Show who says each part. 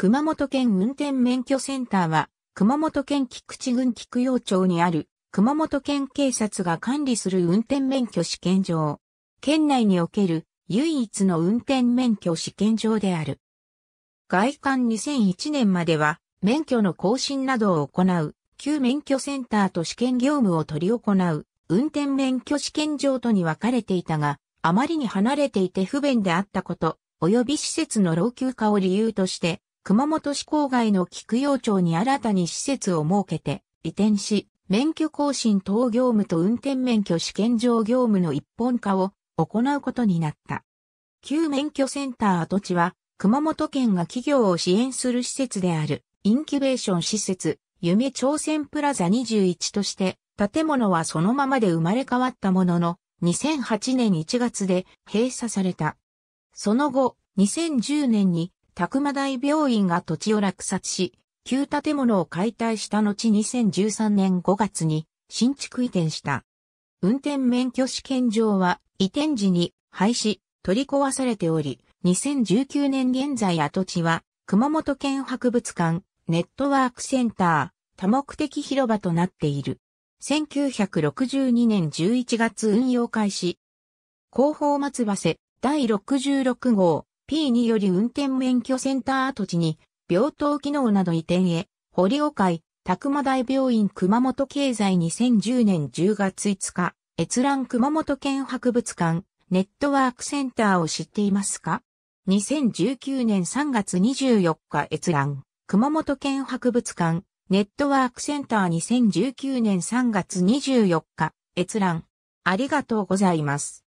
Speaker 1: 熊本県運転免許センターは、熊本県菊池郡菊陽町にある、熊本県警察が管理する運転免許試験場。県内における唯一の運転免許試験場である。外観2001年までは、免許の更新などを行う、旧免許センターと試験業務を取り行う、運転免許試験場とに分かれていたが、あまりに離れていて不便であったこと、及び施設の老朽化を理由として、熊本市郊外の菊陽町に新たに施設を設けて移転し、免許更新等業務と運転免許試験場業務の一本化を行うことになった。旧免許センター跡地は、熊本県が企業を支援する施設である、インキュベーション施設、夢朝鮮プラザ21として、建物はそのままで生まれ変わったものの、2008年1月で閉鎖された。その後、2010年に拓磨大病院が土地を落札し、旧建物を解体した後2013年5月に新築移転した。運転免許試験場は移転時に廃止、取り壊されており、2019年現在跡地は熊本県博物館、ネットワークセンター、多目的広場となっている。1962年11月運用開始。広報松橋瀬第66号 P により運転免許センター跡地に、病棟機能など移転へ、堀尾会、宅間大病院熊本経済2010年10月5日、閲覧熊本県博物館、ネットワークセンターを知っていますか ?2019 年3月24日閲覧、熊本県博物館、ネットワークセンター2019年3月24日、閲覧。ありがとうございます。